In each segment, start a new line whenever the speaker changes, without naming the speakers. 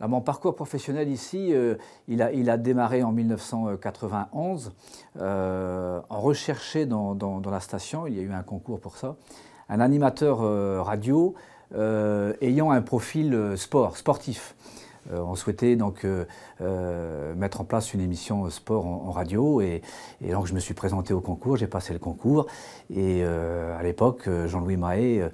mon parcours professionnel ici, euh, il, a, démarré en 1991, euh, en recherché dans, la station, il y a eu un concours pour ça, un animateur euh, radio ayant un profil sport, sportif. Euh, on souhaitait donc euh, euh, mettre en place une émission sport en, radio et, donc je me suis présenté au concours, j'ai passé le concours et à l'époque Jean-Louis Mahé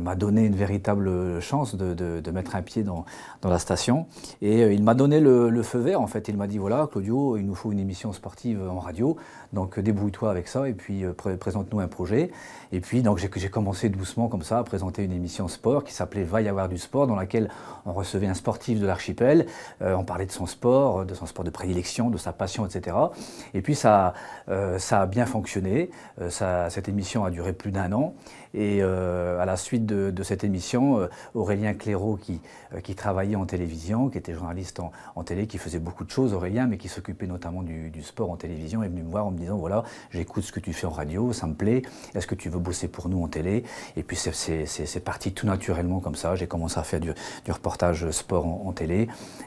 m'a donné une véritable chance de, mettre un pied dans, la station et il m'a donné le, feu vert en fait, il m'a dit voilà Claudio il nous faut une émission sportive en radio donc débrouille-toi avec ça et puis présente-nous un projet et puis donc j'ai commencé doucement comme ça à présenter une émission sport qui s'appelait Va y avoir du sport dans laquelle on recevait un sportif de l'architecture euh, on parlait de son sport, de son sport de prédilection, de sa passion, etc. Et puis euh, ça, a bien fonctionné. Euh, cette émission a duré plus d'un an. Et à la suite de, cette émission, Aurélien Clairaut, qui, travaillait en télévision, qui était journaliste en, télé, qui faisait beaucoup de choses, Aurélien, mais qui s'occupait notamment du, sport en télévision, est venu me voir en me disant, voilà, j'écoute ce que tu fais en radio, ça me plaît, est-ce que tu veux bosser pour nous en télé Et puis c'est parti tout naturellement comme ça. J'ai commencé à faire du, reportage sport en télé.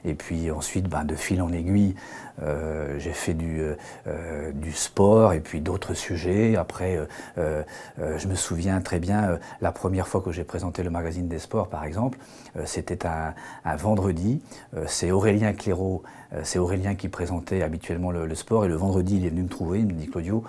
Et puis ensuite, ben, de fil en aiguille, euh, j'ai fait euh, euh, du, sport et puis d'autres sujets. Après, je me souviens très bien, la première fois que j'ai présenté le magazine des sports, par exemple, c'était un, vendredi. c'est Aurélien Cléraud, c'est Aurélien qui présentait habituellement le sport. Et le vendredi, il est venu me trouver, il me dit Claudio,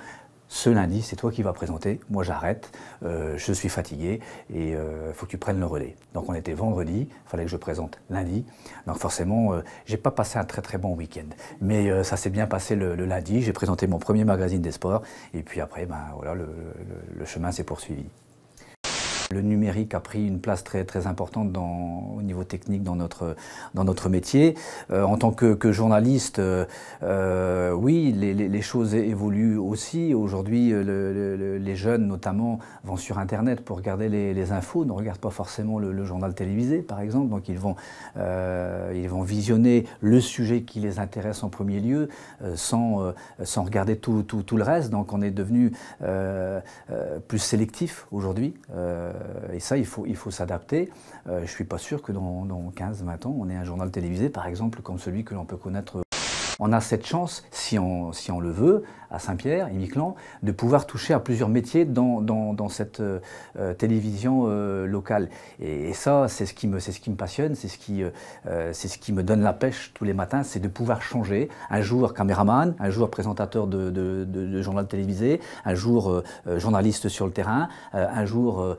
ce lundi, c'est toi qui vas présenter, moi j'arrête, euh, je suis fatigué et il euh, faut que tu prennes le relais. Donc on était vendredi, il fallait que je présente lundi. Donc forcément, euh, je n'ai pas passé un très très bon week-end. Mais ça s'est bien passé le, lundi, j'ai présenté mon premier magazine des sports et puis après, ben, voilà, le chemin s'est poursuivi. Le numérique a pris une place très, très importante au niveau technique dans notre, dans notre métier. Euh, en tant que, journaliste, euh, euh, oui, les, choses évoluent aussi. Aujourd'hui, les jeunes notamment vont sur Internet pour regarder les, les infos, ne regardent pas forcément le, journal télévisé, par exemple. Donc ils vont, ils vont visionner le sujet qui les intéresse en premier lieu, sans, sans regarder tout, tout, tout, le reste. Donc on est devenu plus sélectif aujourd'hui. Euh, et ça, il faut, il faut s'adapter. Euh, je ne suis pas sûr que dans, dans 15-20 ans, on ait un journal télévisé, par exemple, comme celui que l'on peut connaître on a cette chance, si on, le veut, à Saint-Pierre et Miquelon, de pouvoir toucher à plusieurs métiers dans, cette euh, télévision euh, locale. Et, ça, c'est ce qui me, passionne, euh, c'est ce qui, me donne la pêche tous les matins, c'est de pouvoir changer. Un jour caméraman, un jour présentateur de, de, journal télévisé, un jour journaliste sur le terrain, un jour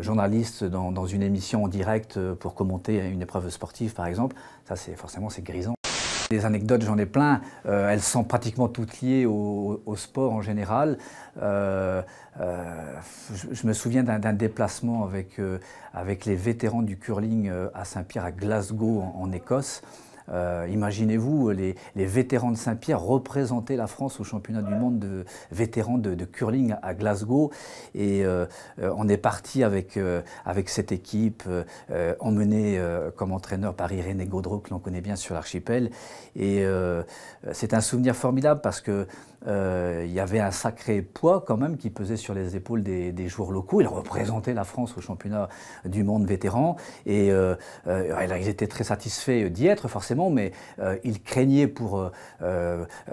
journaliste dans, dans une émission en direct pour commenter une épreuve sportive, par exemple. Ça, c'est forcément c'est grisant. Des anecdotes, j'en ai plein. Euh, elles sont pratiquement toutes liées au, sport en général. Euh, euh, je, me souviens d'un déplacement avec, les vétérans du curling à Saint-Pierre, à Glasgow, en Écosse. Euh, imaginez-vous les, vétérans de Saint-Pierre représenter la France au championnat du monde de vétérans de, curling à, Glasgow. Et euh, euh, on est parti avec, avec cette équipe, emmenée comme entraîneur par Irénée Gaudreau, que l'on connaît bien sur l'archipel. Et c'est un souvenir formidable parce que il y avait un sacré poids quand même qui pesait sur les épaules des, des joueurs locaux. Ils représentaient la France au championnat du monde vétéran. Et ils étaient très satisfaits d'y être, forcément mais euh, ils craignaient euh,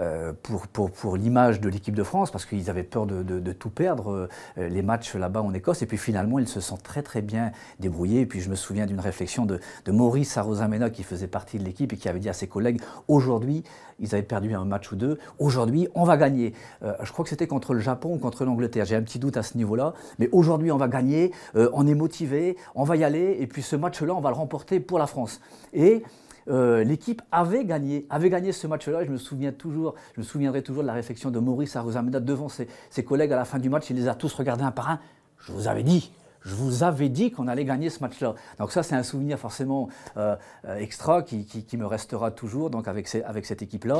euh, pour, pour, pour, l'image de l'équipe de France parce qu'ils avaient peur de, de, tout perdre, les matchs là-bas en Écosse. Et puis finalement, ils se sont très très bien débrouillés. Et puis je me souviens d'une réflexion de, de Maurice Arrosamena qui faisait partie de l'équipe et qui avait dit à ses collègues, aujourd'hui, ils avaient perdu un match ou deux, aujourd'hui, on va gagner. je crois que c'était contre le Japon ou contre l'Angleterre. J'ai un petit doute à ce niveau-là, mais aujourd'hui, on va gagner, on est motivé, on va y aller, et puis ce match-là, on va le remporter pour la France. Et euh, l'équipe avait gagné, avait gagné ce match-là. Je me souviens toujours, je me souviendrai toujours de la réflexion de Maurice Arozameda devant ses, collègues à la fin du match. Il les a tous regardés un par un. Je vous avais dit, je vous avais dit qu'on allait gagner ce match-là. Donc ça, c'est un souvenir forcément euh, euh, extra qui, me restera toujours donc avec cette équipe-là.